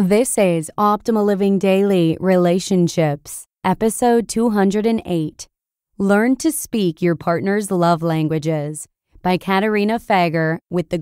This is Optimal Living Daily Relationships, episode 208. Learn to Speak Your Partner's Love Languages by Katarina Fager with the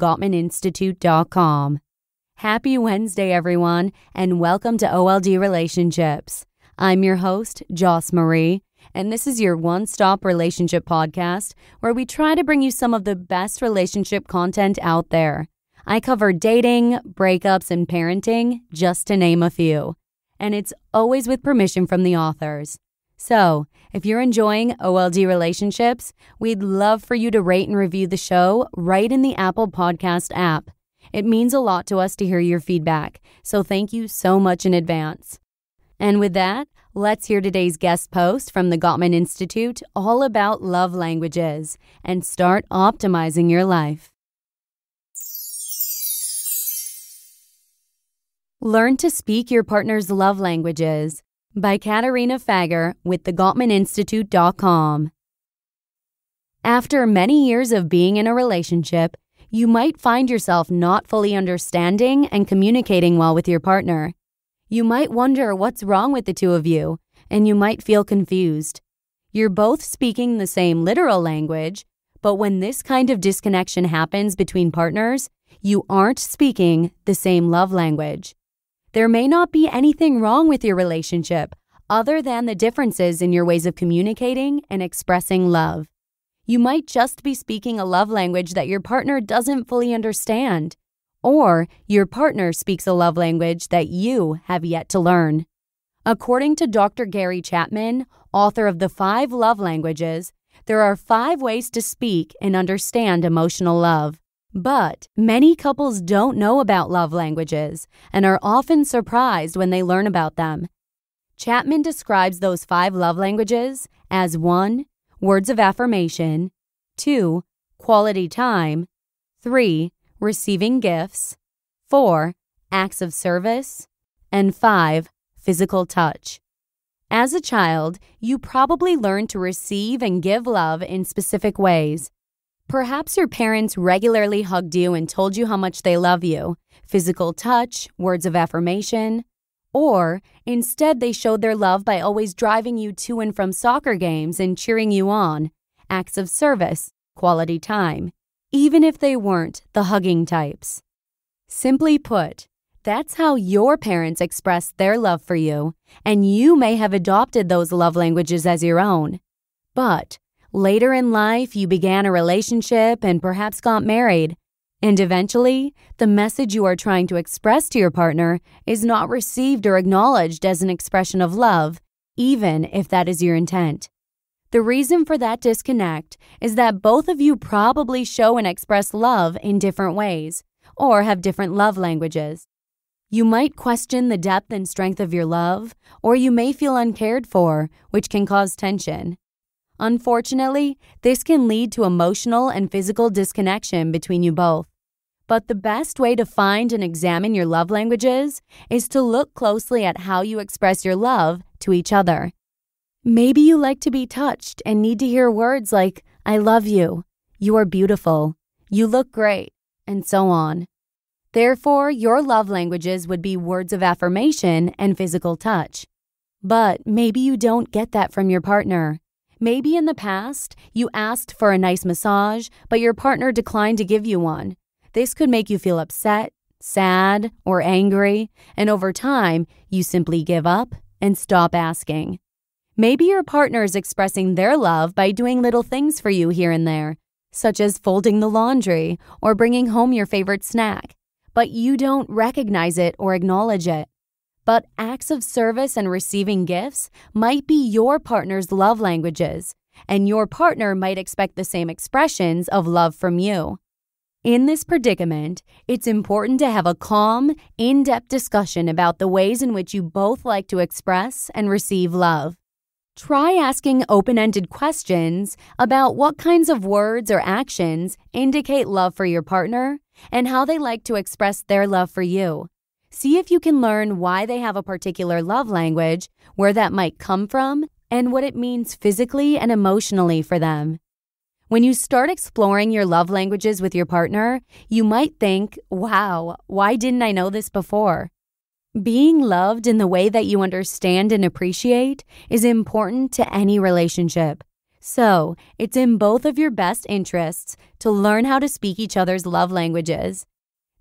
Happy Wednesday, everyone, and welcome to OLD Relationships. I'm your host, Joss Marie, and this is your one stop relationship podcast where we try to bring you some of the best relationship content out there. I cover dating, breakups, and parenting, just to name a few. And it's always with permission from the authors. So, if you're enjoying OLD relationships, we'd love for you to rate and review the show right in the Apple Podcast app. It means a lot to us to hear your feedback, so thank you so much in advance. And with that, let's hear today's guest post from the Gottman Institute all about love languages and start optimizing your life. Learn to Speak Your Partner's Love Languages by Katarina Fager with thegottmaninstitute.com. After many years of being in a relationship, you might find yourself not fully understanding and communicating well with your partner. You might wonder what's wrong with the two of you, and you might feel confused. You're both speaking the same literal language, but when this kind of disconnection happens between partners, you aren't speaking the same love language. There may not be anything wrong with your relationship other than the differences in your ways of communicating and expressing love. You might just be speaking a love language that your partner doesn't fully understand, or your partner speaks a love language that you have yet to learn. According to Dr. Gary Chapman, author of The Five Love Languages, there are five ways to speak and understand emotional love. But many couples don't know about love languages and are often surprised when they learn about them. Chapman describes those five love languages as 1. Words of affirmation, 2. Quality time, 3. Receiving gifts, 4. Acts of service, and 5. Physical touch. As a child, you probably learned to receive and give love in specific ways. Perhaps your parents regularly hugged you and told you how much they love you, physical touch, words of affirmation. Or instead, they showed their love by always driving you to and from soccer games and cheering you on, acts of service, quality time, even if they weren't the hugging types. Simply put, that's how your parents expressed their love for you, and you may have adopted those love languages as your own. But Later in life, you began a relationship and perhaps got married. And eventually, the message you are trying to express to your partner is not received or acknowledged as an expression of love, even if that is your intent. The reason for that disconnect is that both of you probably show and express love in different ways or have different love languages. You might question the depth and strength of your love, or you may feel uncared for, which can cause tension. Unfortunately, this can lead to emotional and physical disconnection between you both. But the best way to find and examine your love languages is to look closely at how you express your love to each other. Maybe you like to be touched and need to hear words like, I love you, you are beautiful, you look great, and so on. Therefore, your love languages would be words of affirmation and physical touch. But maybe you don't get that from your partner. Maybe in the past, you asked for a nice massage, but your partner declined to give you one. This could make you feel upset, sad, or angry, and over time, you simply give up and stop asking. Maybe your partner is expressing their love by doing little things for you here and there, such as folding the laundry or bringing home your favorite snack, but you don't recognize it or acknowledge it. But acts of service and receiving gifts might be your partner's love languages, and your partner might expect the same expressions of love from you. In this predicament, it's important to have a calm, in depth discussion about the ways in which you both like to express and receive love. Try asking open ended questions about what kinds of words or actions indicate love for your partner and how they like to express their love for you. See if you can learn why they have a particular love language, where that might come from, and what it means physically and emotionally for them. When you start exploring your love languages with your partner, you might think, wow, why didn't I know this before? Being loved in the way that you understand and appreciate is important to any relationship. So, it's in both of your best interests to learn how to speak each other's love languages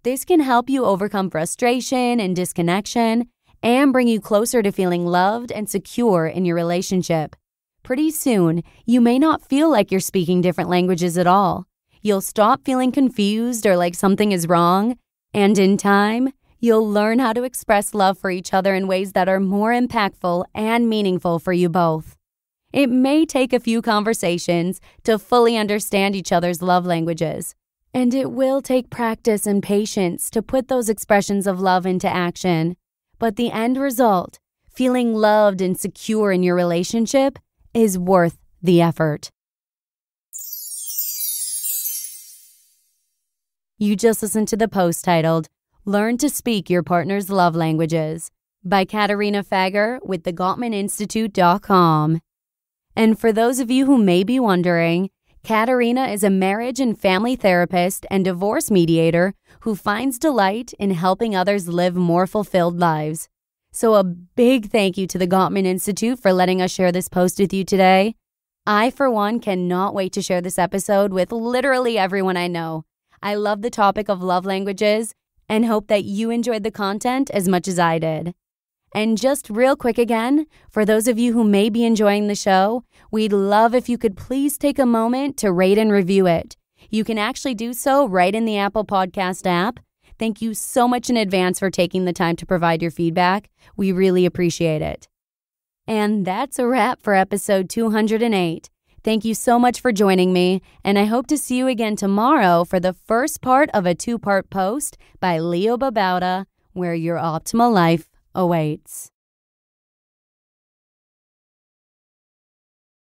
this can help you overcome frustration and disconnection and bring you closer to feeling loved and secure in your relationship. Pretty soon, you may not feel like you're speaking different languages at all. You'll stop feeling confused or like something is wrong, and in time, you'll learn how to express love for each other in ways that are more impactful and meaningful for you both. It may take a few conversations to fully understand each other's love languages, and it will take practice and patience to put those expressions of love into action. But the end result, feeling loved and secure in your relationship, is worth the effort. You just listened to the post titled, Learn to Speak Your Partner's Love Languages by Katarina Fager with the Institute.com. And for those of you who may be wondering, Katerina is a marriage and family therapist and divorce mediator who finds delight in helping others live more fulfilled lives. So, a big thank you to the Gottman Institute for letting us share this post with you today. I, for one, cannot wait to share this episode with literally everyone I know. I love the topic of love languages and hope that you enjoyed the content as much as I did. And just real quick again, for those of you who may be enjoying the show, we'd love if you could please take a moment to rate and review it. You can actually do so right in the Apple Podcast app. Thank you so much in advance for taking the time to provide your feedback. We really appreciate it. And that's a wrap for episode 208. Thank you so much for joining me, and I hope to see you again tomorrow for the first part of a two part post by Leo Babauta, Where Your Optimal Life awaits. Oh